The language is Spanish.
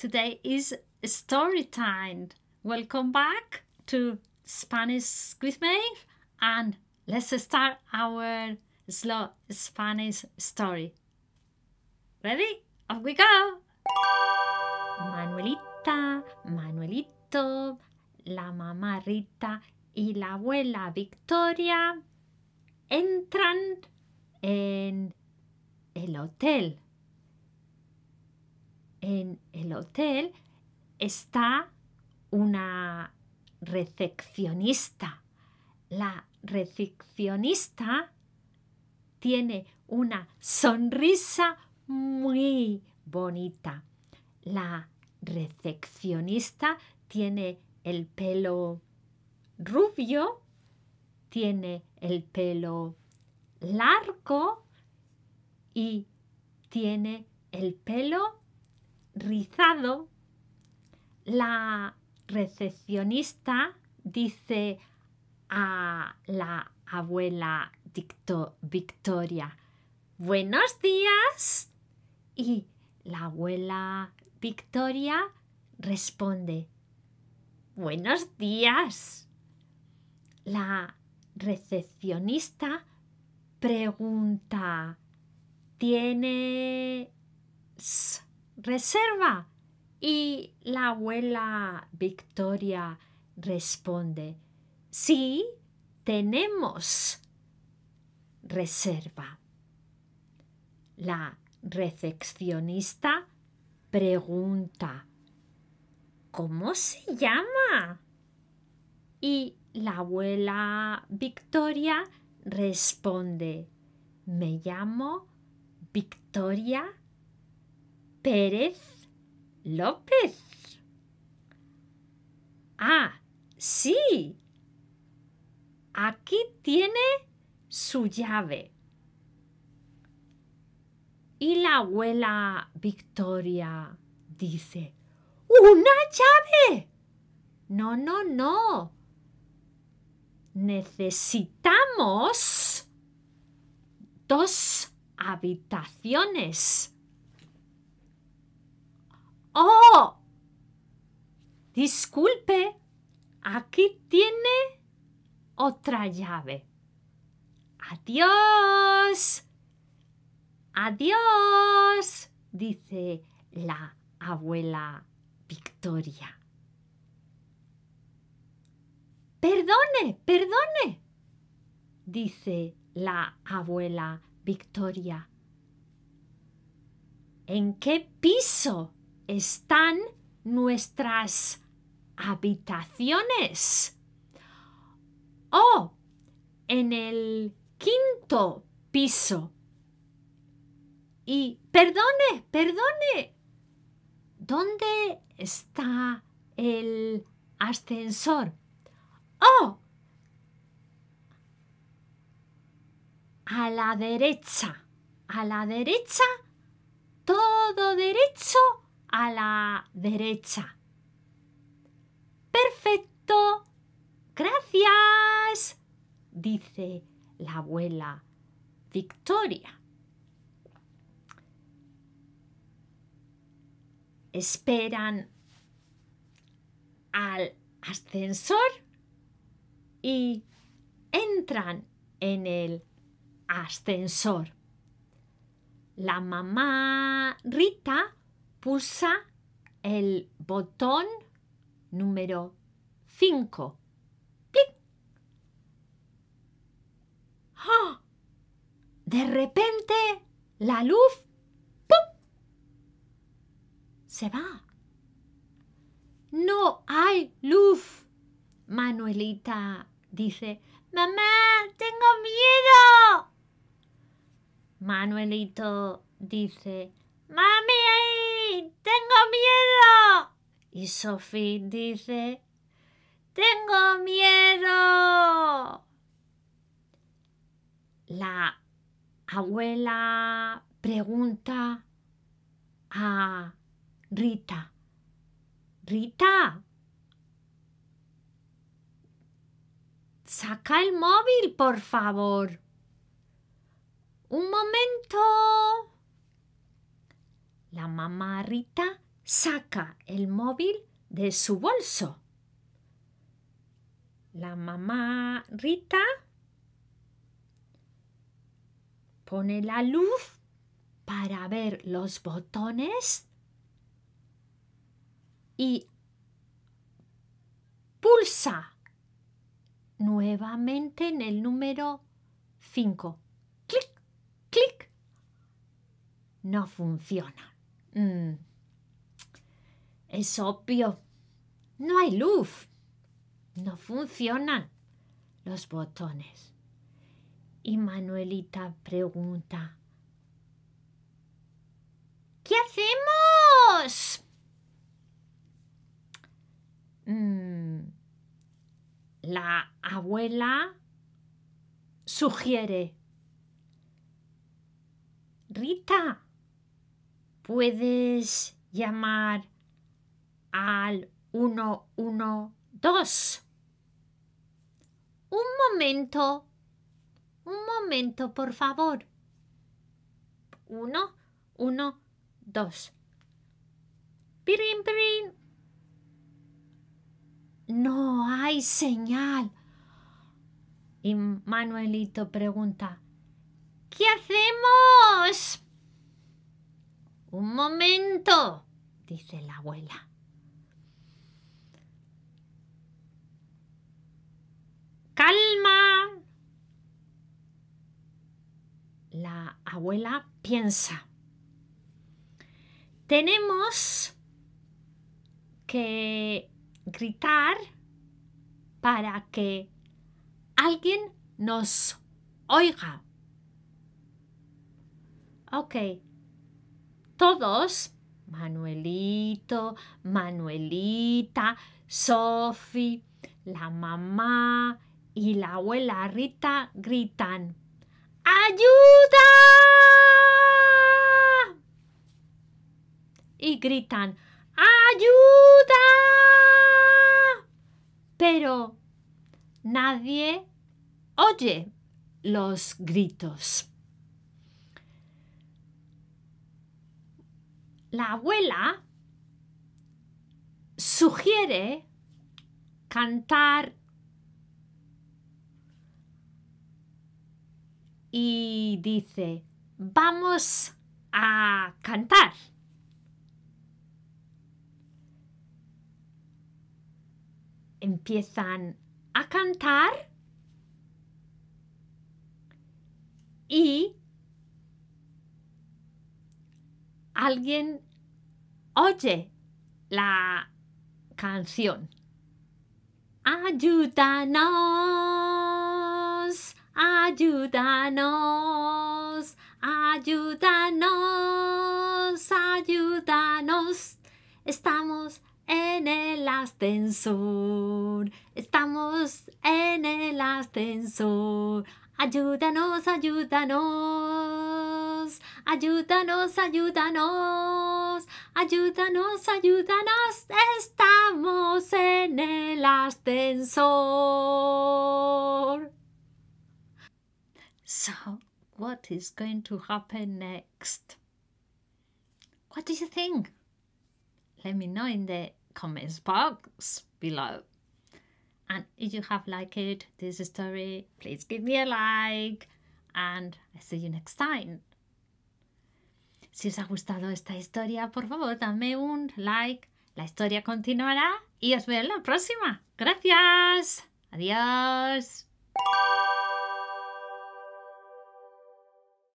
Today is story time. Welcome back to Spanish with me and let's start our slow Spanish story. Ready? Off we go! Manuelita, Manuelito, la mamá Rita y la abuela Victoria entran en el hotel. en el hotel está una recepcionista. La recepcionista tiene una sonrisa muy bonita. La recepcionista tiene el pelo rubio, tiene el pelo largo y tiene el pelo rizado, la recepcionista dice a la abuela Victoria, buenos días. Y la abuela Victoria responde, buenos días. La recepcionista pregunta, ¿tienes reserva. Y la abuela Victoria responde, sí, tenemos reserva. La recepcionista pregunta, ¿cómo se llama? Y la abuela Victoria responde, me llamo Victoria Pérez López. Ah, sí. Aquí tiene su llave. Y la abuela Victoria dice, ¡Una llave! No, no, no. Necesitamos dos habitaciones ¡Oh! Disculpe, aquí tiene otra llave. Adiós. Adiós, dice la abuela Victoria. Perdone, perdone, dice la abuela Victoria. ¿En qué piso están nuestras habitaciones. O oh, en el quinto piso. Y perdone, perdone. ¿Dónde está el ascensor? ¡Oh! A la derecha, a la derecha, todo derecho a la derecha. Perfecto. Gracias, dice la abuela Victoria. Esperan al ascensor y entran en el ascensor. La mamá Rita pulsa el botón número 5. ¡Ah! De repente, la luz se va. No hay luz. Manuelita dice, Mamá, tengo miedo. Manuelito dice, Mami, tengo miedo. Y Sophie dice, tengo miedo. La abuela pregunta a Rita, Rita, saca el móvil, por favor. Un momento. La mamá Rita saca el móvil de su bolso. La mamá Rita pone la luz para ver los botones y pulsa nuevamente en el número 5. Clic, clic. No funciona. Mm. Es obvio. No hay luz. No funcionan los botones. Y Manuelita pregunta. ¿Qué hacemos? Mm. La abuela sugiere. Rita, puedes llamar al 112. Un momento. Un momento, por favor. Uno, uno, dos. Pirin, pirin. No hay señal. Y Manuelito pregunta, ¿qué hacemos? Un momento, dice la abuela. Calma. La abuela piensa. Tenemos que gritar para que alguien nos oiga. Ok, todos, Manuelito, Manuelita, Sofi, la mamá y la abuela Rita gritan, ¡Ayuda! Y gritan, ¡Ayuda! Pero nadie oye los gritos. la abuela sugiere cantar y dice, vamos a cantar. Empiezan a cantar y alguien oye la canción. Ayúdanos, ayúdanos, ayúdanos, ayúdanos. Estamos en el ascensor, estamos en el ascensor. Ayúdanos, ayúdanos. Ayúdanos, ayúdanos. Ayúdanos, ayúdanos. Estamos en el ascensor. So, what is going to happen next? What do you think? Let me know in the comments box below. And if you have liked this story, please give me a like. And I see you next time. Si os ha gustado esta historia, por favor, dame un like. La historia continuará y os veo en la próxima. Gracias. Adiós.